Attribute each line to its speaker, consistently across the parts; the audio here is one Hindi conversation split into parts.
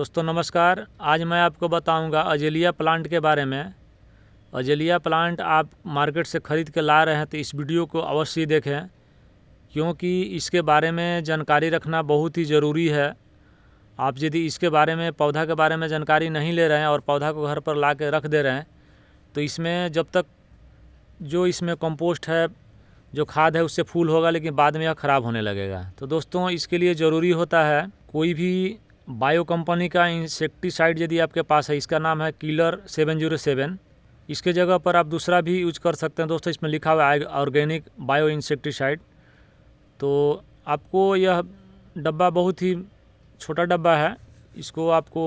Speaker 1: दोस्तों नमस्कार आज मैं आपको बताऊंगा अजेलिया प्लांट के बारे में अजेलिया प्लांट आप मार्केट से ख़रीद के ला रहे हैं तो इस वीडियो को अवश्य देखें क्योंकि इसके बारे में जानकारी रखना बहुत ही ज़रूरी है आप यदि इसके बारे में पौधा के बारे में जानकारी नहीं ले रहे हैं और पौधा को घर पर ला के रख दे रहे हैं तो इसमें जब तक जो इसमें कंपोस्ट है जो खाद है उससे फूल होगा लेकिन बाद में यह ख़राब होने लगेगा तो दोस्तों इसके लिए ज़रूरी होता है कोई भी बायो कंपनी का इंसेक्टिसाइड यदि आपके पास है इसका नाम है किलर सेवन जीरो सेवन इसके जगह पर आप दूसरा भी यूज कर सकते हैं दोस्तों इसमें लिखा हुआ है ऑर्गेनिक बायो इंसेक्टिसाइड तो आपको यह डब्बा बहुत ही छोटा डब्बा है इसको आपको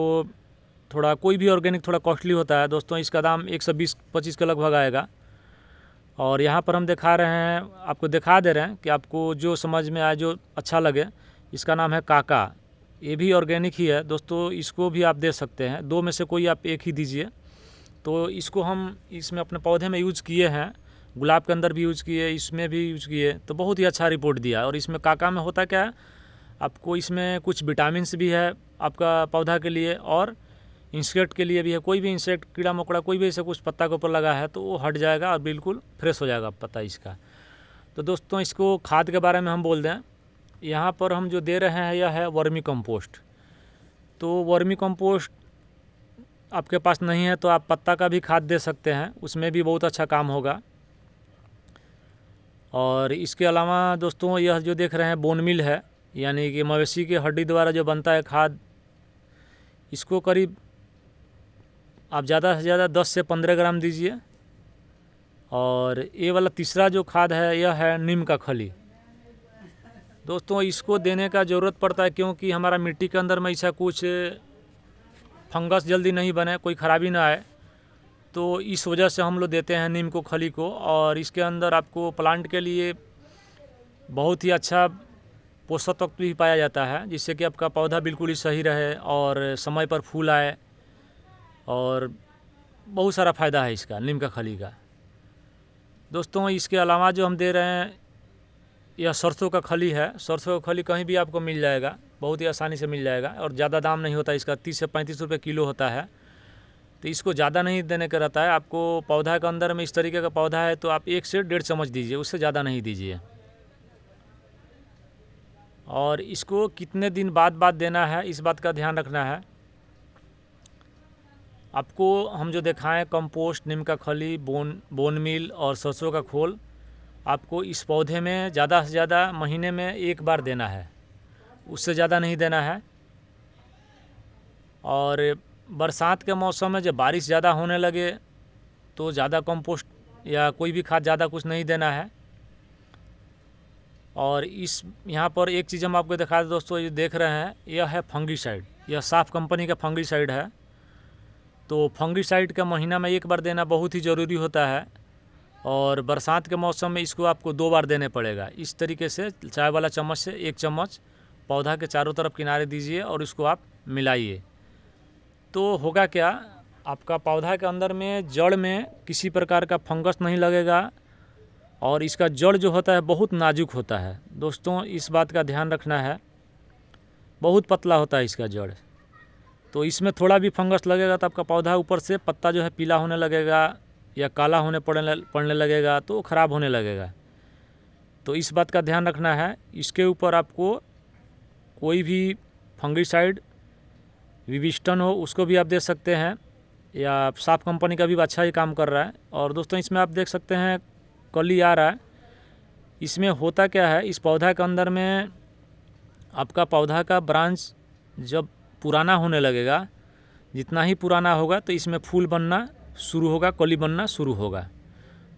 Speaker 1: थोड़ा कोई भी ऑर्गेनिक थोड़ा कॉस्टली होता है दोस्तों इसका दाम एक सौ बीस पच्चीस के लगभग आएगा और यहाँ पर हम दिखा रहे हैं आपको दिखा दे रहे हैं कि आपको जो समझ में आए जो अच्छा लगे इसका नाम है काका ये भी ऑर्गेनिक ही है दोस्तों इसको भी आप दे सकते हैं दो में से कोई आप एक ही दीजिए तो इसको हम इसमें अपने पौधे में यूज़ किए हैं गुलाब के अंदर भी यूज़ किए इसमें भी यूज़ किए तो बहुत ही अच्छा रिपोर्ट दिया और इसमें काका में होता क्या है आपको इसमें कुछ विटामिन भी है आपका पौधा के लिए और इंसेक्ट के लिए भी है कोई भी इंसेक्ट कीड़ा मकोड़ा कोई भी ऐसे कुछ पत्ता के ऊपर लगा है तो वो हट जाएगा और बिल्कुल फ्रेश हो जाएगा पत्ता इसका तो दोस्तों इसको खाद के बारे में हम बोल दें यहाँ पर हम जो दे रहे हैं यह है वर्मी कंपोस्ट तो वर्मी कंपोस्ट आपके पास नहीं है तो आप पत्ता का भी खाद दे सकते हैं उसमें भी बहुत अच्छा काम होगा और इसके अलावा दोस्तों यह जो देख रहे हैं बोन मिल है यानी कि मवेशी के हड्डी द्वारा जो बनता है खाद इसको करीब आप ज़्यादा से ज़्यादा 10 से 15 ग्राम दीजिए और ये वाला तीसरा जो खाद है यह है नीम का खली दोस्तों इसको देने का ज़रूरत पड़ता है क्योंकि हमारा मिट्टी के अंदर में ऐसा कुछ फंगस जल्दी नहीं बने कोई ख़राबी ना आए तो इस वजह से हम लोग देते हैं नीम को खली को और इसके अंदर आपको प्लांट के लिए बहुत ही अच्छा पोषक तत्व भी पाया जाता है जिससे कि आपका पौधा बिल्कुल ही सही रहे और समय पर फूल आए और बहुत सारा फ़ायदा है इसका नीम का खली का दोस्तों इसके अलावा जो हम दे रहे हैं यह सरसों का खली है सरसों का खली कहीं भी आपको मिल जाएगा बहुत ही आसानी से मिल जाएगा और ज़्यादा दाम नहीं होता इसका तीस से पैंतीस रुपये किलो होता है तो इसको ज़्यादा नहीं देने का रहता है आपको पौधा के अंदर में इस तरीके का पौधा है तो आप एक से डेढ़ चम्मच दीजिए उससे ज़्यादा नहीं दीजिए और इसको कितने दिन बाद बाद देना है इस बात का ध्यान रखना है आपको हम जो दिखाएं कंपोस्ट नीम का खली बोन बोन मिल और सरसों का खोल आपको इस पौधे में ज़्यादा से ज़्यादा महीने में एक बार देना है उससे ज़्यादा नहीं देना है और बरसात के मौसम में जब बारिश ज़्यादा होने लगे तो ज़्यादा कंपोस्ट या कोई भी खाद ज़्यादा कुछ नहीं देना है और इस यहाँ पर एक चीज़ हम आपको दिखा दें दोस्तों ये देख रहे हैं यह है फंगीसाइड यह साफ कंपनी का फंगीसाइड है तो फंगीसाइड का महीना में एक बार देना बहुत ही ज़रूरी होता है और बरसात के मौसम में इसको आपको दो बार देने पड़ेगा इस तरीके से चाय वाला चम्मच से एक चम्मच पौधा के चारों तरफ किनारे दीजिए और इसको आप मिलाइए तो होगा क्या आपका पौधा के अंदर में जड़ में किसी प्रकार का फंगस नहीं लगेगा और इसका जड़ जो होता है बहुत नाजुक होता है दोस्तों इस बात का ध्यान रखना है बहुत पतला होता है इसका जड़ तो इसमें थोड़ा भी फंगस लगेगा तो आपका पौधा ऊपर से पत्ता जो है पीला होने लगेगा या काला होने पड़ने पड़ने लगेगा तो ख़राब होने लगेगा तो इस बात का ध्यान रखना है इसके ऊपर आपको कोई भी फंगिसाइड विविष्टन हो उसको भी आप दे सकते हैं या साफ कंपनी का भी अच्छा ही काम कर रहा है और दोस्तों इसमें आप देख सकते हैं कली आ रहा है इसमें होता क्या है इस पौधा के अंदर में आपका पौधा का ब्रांच जब पुराना होने लगेगा जितना ही पुराना होगा तो इसमें फूल बनना शुरू होगा कली बनना शुरू होगा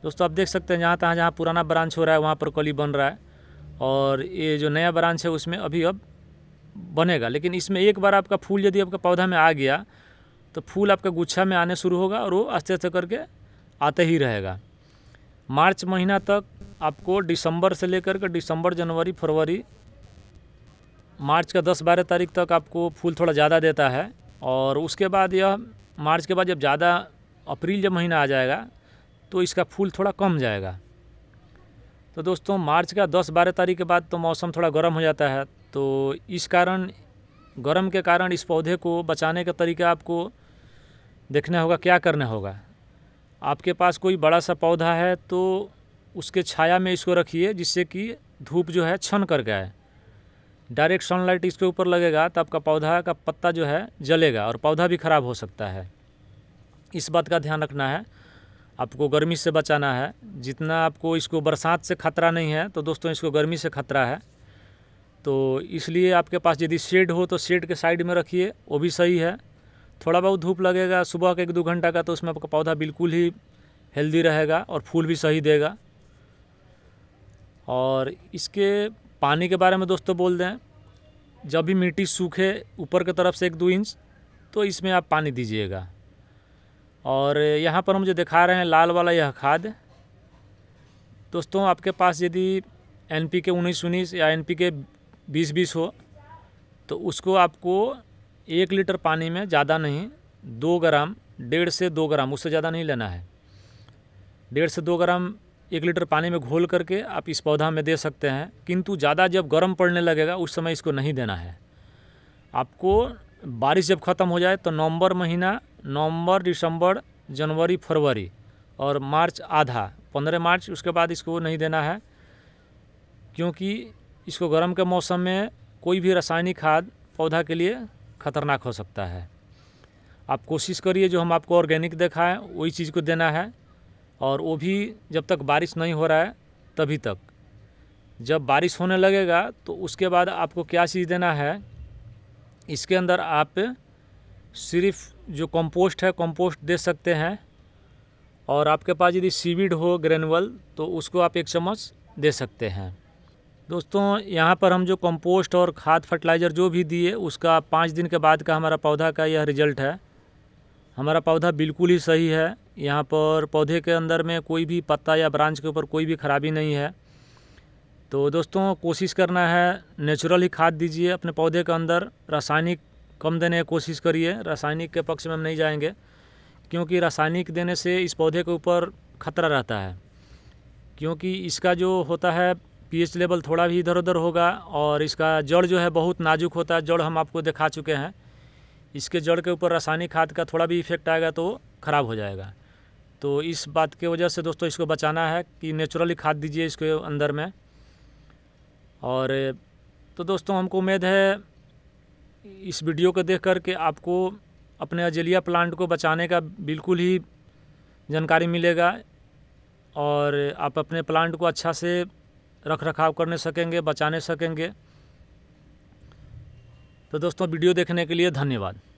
Speaker 1: दोस्तों आप देख सकते हैं जहाँ तहाँ जहाँ पुराना ब्रांच हो रहा है वहाँ पर कली बन रहा है और ये जो नया ब्रांच है उसमें अभी अब बनेगा लेकिन इसमें एक बार आपका फूल यदि आपका पौधा में आ गया तो फूल आपका गुच्छा में आने शुरू होगा और वो आस्ते आस्ते करके आते ही रहेगा मार्च महीना तक आपको दिसंबर से लेकर के दिसंबर जनवरी फरवरी मार्च का दस बारह तारीख तक आपको फूल थोड़ा ज़्यादा देता है और उसके बाद यह मार्च के बाद जब ज़्यादा अप्रैल जब महीना आ जाएगा तो इसका फूल थोड़ा कम जाएगा तो दोस्तों मार्च का 10-12 तारीख के बाद तो मौसम थोड़ा गर्म हो जाता है तो इस कारण गर्म के कारण इस पौधे को बचाने का तरीका आपको देखना होगा क्या करना होगा आपके पास कोई बड़ा सा पौधा है तो उसके छाया में इसको रखिए जिससे कि धूप जो है छन कर गए डायरेक्ट सनलाइट इसके ऊपर लगेगा तो आपका पौधा का पत्ता जो है जलेगा और पौधा भी ख़राब हो सकता है इस बात का ध्यान रखना है आपको गर्मी से बचाना है जितना आपको इसको बरसात से खतरा नहीं है तो दोस्तों इसको गर्मी से खतरा है तो इसलिए आपके पास यदि शेड हो तो शेड के साइड में रखिए वो भी सही है थोड़ा बहुत धूप लगेगा सुबह का एक दो घंटा का तो उसमें आपका पौधा बिल्कुल ही हेल्दी रहेगा और फूल भी सही देगा और इसके पानी के बारे में दोस्तों बोल दें जब भी मिट्टी सूखे ऊपर की तरफ से एक दो इंच तो इसमें आप पानी दीजिएगा और यहाँ पर हम जो दिखा रहे हैं लाल वाला यह खाद दोस्तों आपके पास यदि एन पी के उन्नीस उन्नीस या एन पी के बीस बीस हो तो उसको आपको एक लीटर पानी में ज़्यादा नहीं दो ग्राम डेढ़ से दो ग्राम उससे ज़्यादा नहीं लेना है डेढ़ से दो ग्राम एक लीटर पानी में घोल करके आप इस पौधा में दे सकते हैं किंतु ज़्यादा जब गर्म पड़ने लगेगा उस समय इसको नहीं देना है आपको बारिश जब ख़त्म हो जाए तो नवंबर महीना नवंबर दिसंबर जनवरी फरवरी और मार्च आधा पंद्रह मार्च उसके बाद इसको नहीं देना है क्योंकि इसको गर्म के मौसम में कोई भी रासायनिक खाद पौधा के लिए ख़तरनाक हो सकता है आप कोशिश करिए जो हम आपको ऑर्गेनिक दिखाएं वही चीज़ को देना है और वो भी जब तक बारिश नहीं हो रहा है तभी तक जब बारिश होने लगेगा तो उसके बाद आपको क्या चीज़ देना है इसके अंदर आप सिर्फ जो कंपोस्ट है कंपोस्ट दे सकते हैं और आपके पास यदि सीविड हो ग्रेनुअल तो उसको आप एक चम्मच दे सकते हैं दोस्तों यहाँ पर हम जो कंपोस्ट और खाद फर्टिलाइज़र जो भी दिए उसका पाँच दिन के बाद का हमारा पौधा का यह रिज़ल्ट है हमारा पौधा बिल्कुल ही सही है यहाँ पर पौधे के अंदर में कोई भी पत्ता या ब्रांच के ऊपर कोई भी खराबी नहीं है तो दोस्तों कोशिश करना है नेचुरल ही खाद दीजिए अपने पौधे के अंदर रासायनिक कम देने की कोशिश करिए रासायनिक के पक्ष में हम नहीं जाएंगे क्योंकि रासायनिक देने से इस पौधे के ऊपर खतरा रहता है क्योंकि इसका जो होता है पीएच लेवल थोड़ा भी इधर उधर होगा और इसका जड़ जो है बहुत नाजुक होता है जड़ हम आपको दिखा चुके हैं इसके जड़ के ऊपर रासायनिक खाद का थोड़ा भी इफेक्ट आएगा तो ख़राब हो जाएगा तो इस बात के वजह से दोस्तों इसको बचाना है कि नेचुरली खाद दीजिए इसके अंदर में और तो दोस्तों हमको उम्मीद है इस वीडियो को देख कर के आपको अपने अजलिया प्लांट को बचाने का बिल्कुल ही जानकारी मिलेगा और आप अपने प्लांट को अच्छा से रख रखाव करने सकेंगे बचाने सकेंगे तो दोस्तों वीडियो देखने के लिए धन्यवाद